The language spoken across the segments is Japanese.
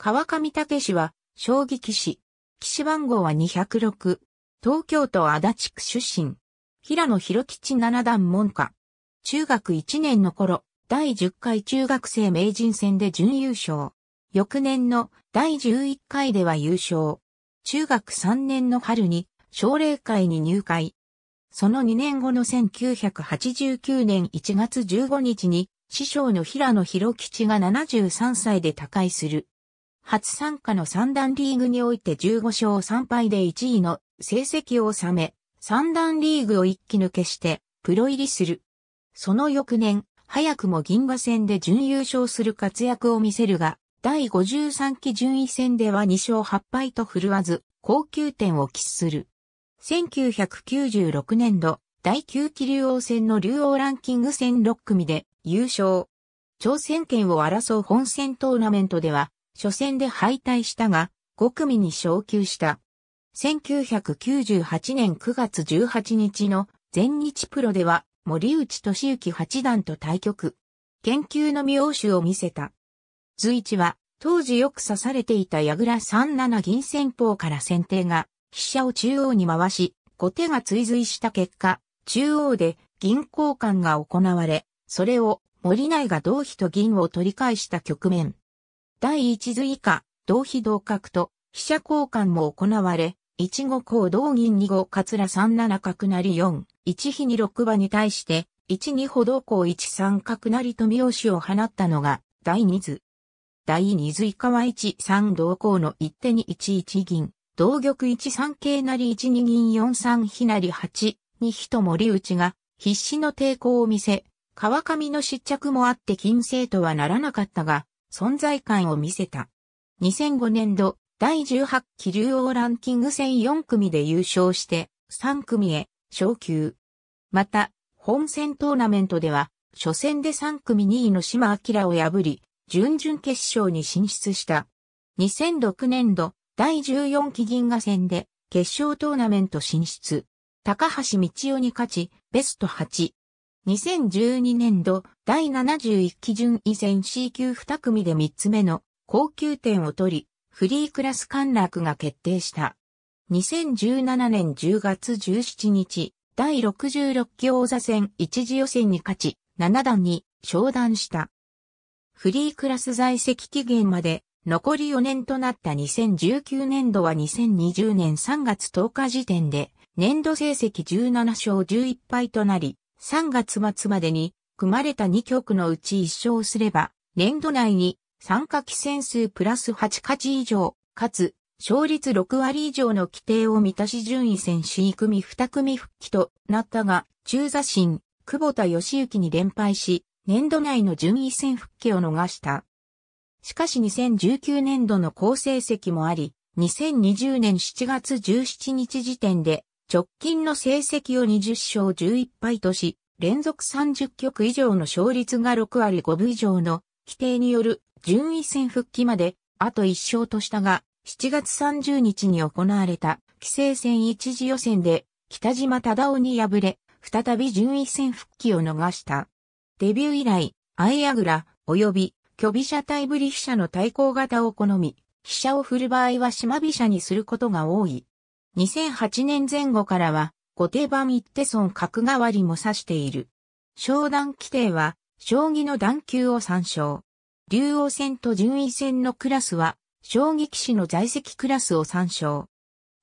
川上武氏は、将棋騎士。騎士番号は206。東京都足立区出身。平野博吉七段門下。中学1年の頃、第10回中学生名人戦で準優勝。翌年の第11回では優勝。中学3年の春に、奨励会に入会。その2年後の1989年1月15日に、師匠の平野博吉が73歳で他界する。初参加の三段リーグにおいて15勝3敗で1位の成績を収め、三段リーグを一気抜けしてプロ入りする。その翌年、早くも銀河戦で準優勝する活躍を見せるが、第53期順位戦では2勝8敗と振るわず、高級点を喫する。1996年度、第9期竜王戦の竜王ランキング戦6組で優勝。挑戦権を争う本戦トーナメントでは、初戦で敗退したが、5組に昇級した。1998年9月18日の全日プロでは森内俊之八段と対局。研究の妙手を見せた。随一は当時よく指されていた矢倉3七銀戦法から先手が飛車を中央に回し、後手が追随した結果、中央で銀交換が行われ、それを森内が同飛と銀を取り返した局面。第一図以下、同飛同角と、飛車交換も行われ、1五項同銀2五桂三3七角成4、1比二6馬に対して、1二歩同行1三角成と三好を放ったのが、第二図。第二図以下は1三同行の一手に1一銀、同玉1三桂成1二銀4三飛成8、2比と森内が、必死の抵抗を見せ、川上の失着もあって金星とはならなかったが、存在感を見せた。2005年度第18期竜王ランキング戦4組で優勝して3組へ昇級。また、本戦トーナメントでは初戦で3組2位の島明を破り、準々決勝に進出した。2006年度第14期銀河戦で決勝トーナメント進出。高橋道夫に勝ち、ベスト8、2012年度第71期順位戦 C 級2組で3つ目の高級点を取り、フリークラス陥落が決定した。2017年10月17日、第66期王座戦一次予選に勝ち、7段に昇段した。フリークラス在籍期限まで残り4年となった2019年度は2020年3月10日時点で年度成績17勝11敗となり、3月末までに組まれた2局のうち1勝すれば、年度内に参加期戦数プラス8勝以上、かつ、勝率6割以上の規定を満たし順位戦 C 組2組復帰となったが、中座新、久保田義行に連敗し、年度内の順位戦復帰を逃した。しかし2019年度の好成績もあり、2020年7月17日時点で直近の成績を20勝11敗とし、連続30局以上の勝率が6割5分以上の規定による順位戦復帰まであと1勝としたが、7月30日に行われた規制戦一次予選で北島忠夫に敗れ、再び順位戦復帰を逃した。デビュー以来、アイアグラ、及び、巨飛車対ブリ飛車の対抗型を好み、飛車を振る場合は島飛車にすることが多い。2008年前後からは、後手番一手損角代わりも指している。商談規定は、将棋の段級を参照。竜王戦と順位戦のクラスは、将棋騎士の在籍クラスを参照。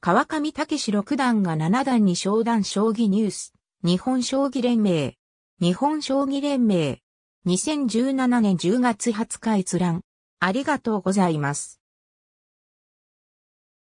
川上武六段が七段に商談将棋ニュース。日本将棋連盟。日本将棋連盟。2017年10月20日閲覧。ありがとうございます。